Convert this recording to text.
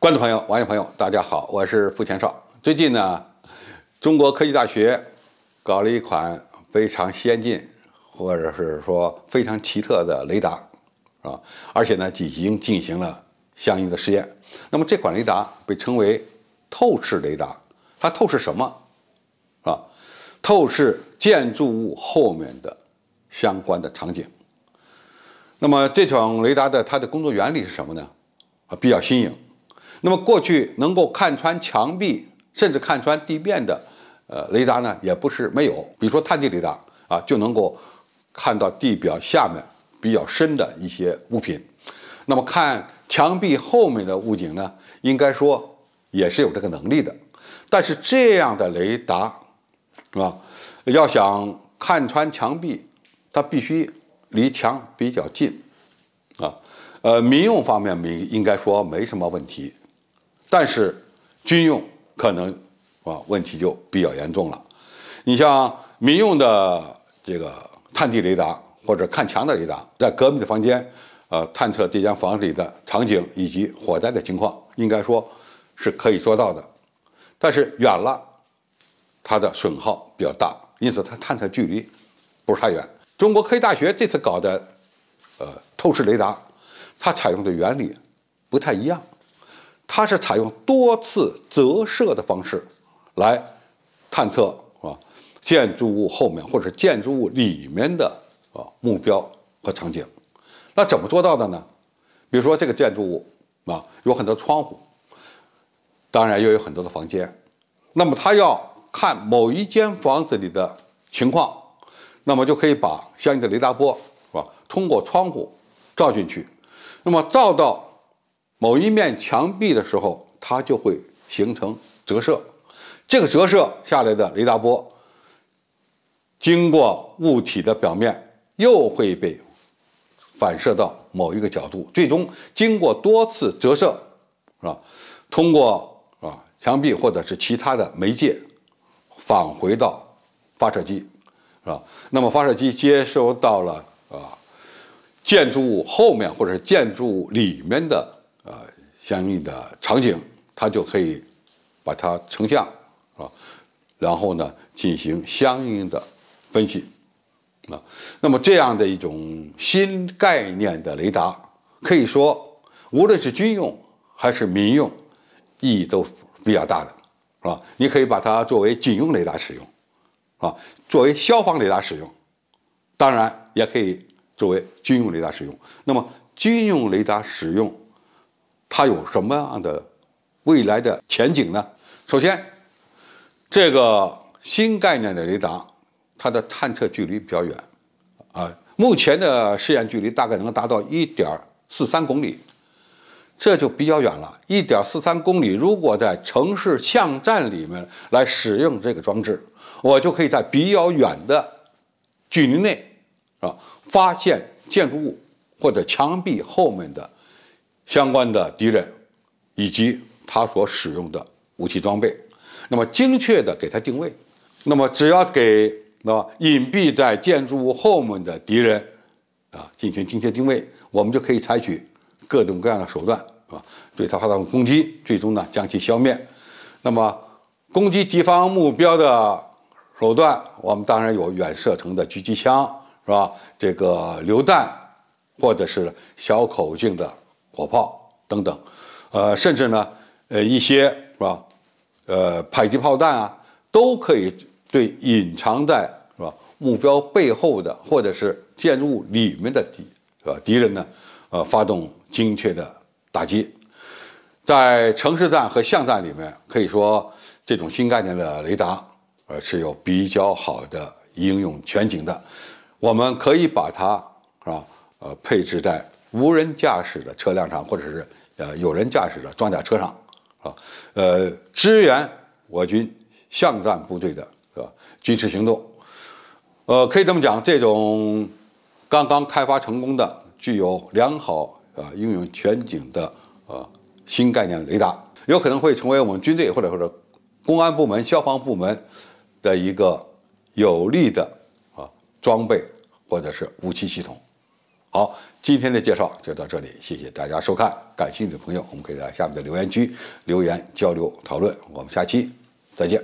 观众朋友、网友朋友，大家好，我是付钱少。最近呢，中国科技大学搞了一款非常先进，或者是说非常奇特的雷达，啊，而且呢，已经进行了相应的实验。那么这款雷达被称为透视雷达，它透视什么？啊，透视建筑物后面的相关的场景。那么这种雷达的它的工作原理是什么呢？啊，比较新颖。那么过去能够看穿墙壁，甚至看穿地面的，呃，雷达呢也不是没有，比如说探地雷达啊，就能够看到地表下面比较深的一些物品。那么看墙壁后面的物景呢，应该说也是有这个能力的。但是这样的雷达啊，要想看穿墙壁，它必须离墙比较近啊。呃，民用方面没应该说没什么问题。但是，军用可能啊问题就比较严重了。你像民用的这个探地雷达或者看墙的雷达，在隔壁的房间，呃，探测这间房里的场景以及火灾的情况，应该说是可以做到的。但是远了，它的损耗比较大，因此它探测距离不是太远。中国科技大学这次搞的呃透视雷达，它采用的原理不太一样。它是采用多次折射的方式，来探测，啊建筑物后面或者建筑物里面的啊目标和场景，那怎么做到的呢？比如说这个建筑物啊，有很多窗户，当然又有很多的房间，那么它要看某一间房子里的情况，那么就可以把相应的雷达波，是吧？通过窗户照进去，那么照到。某一面墙壁的时候，它就会形成折射。这个折射下来的雷达波，经过物体的表面，又会被反射到某一个角度，最终经过多次折射，是吧？通过啊墙壁或者是其他的媒介返回到发射机，是吧？那么发射机接收到了啊建筑物后面或者是建筑物里面的。相应的场景，它就可以把它成像，啊，然后呢，进行相应的分析，啊，那么这样的一种新概念的雷达，可以说无论是军用还是民用，意义都比较大的，是吧？你可以把它作为警用雷达使用，啊，作为消防雷达使用，当然也可以作为军用雷达使用。那么军用雷达使用。它有什么样的未来的前景呢？首先，这个新概念的雷达，它的探测距离比较远，啊，目前的试验距离大概能达到一点四三公里，这就比较远了。一点四三公里，如果在城市巷战里面来使用这个装置，我就可以在比较远的距离内，啊，发现建筑物或者墙壁后面的。相关的敌人以及他所使用的武器装备，那么精确的给他定位，那么只要给那隐蔽在建筑物后面的敌人啊进行精确定位，我们就可以采取各种各样的手段啊对他发动攻击，最终呢将其消灭。那么攻击敌方目标的手段，我们当然有远射程的狙击枪是吧？这个榴弹或者是小口径的。火炮等等，呃，甚至呢，呃，一些是吧，呃，迫击炮弹啊，都可以对隐藏在是吧目标背后的或者是建筑物里面的敌是吧敌人呢，呃，发动精确的打击。在城市战和巷战里面，可以说这种新概念的雷达呃是有比较好的应用全景的。我们可以把它是吧，呃，配置在。无人驾驶的车辆上，或者是呃有人驾驶的装甲车上，啊，呃，支援我军巷战部队的呃军事行动，呃，可以这么讲，这种刚刚开发成功的、具有良好呃应用全景的呃新概念雷达，有可能会成为我们军队或者或者公安部门、消防部门的一个有力的啊装备或者是武器系统。好，今天的介绍就到这里，谢谢大家收看。感兴趣的朋友，我们可以在下面的留言区留言交流讨论。我们下期再见。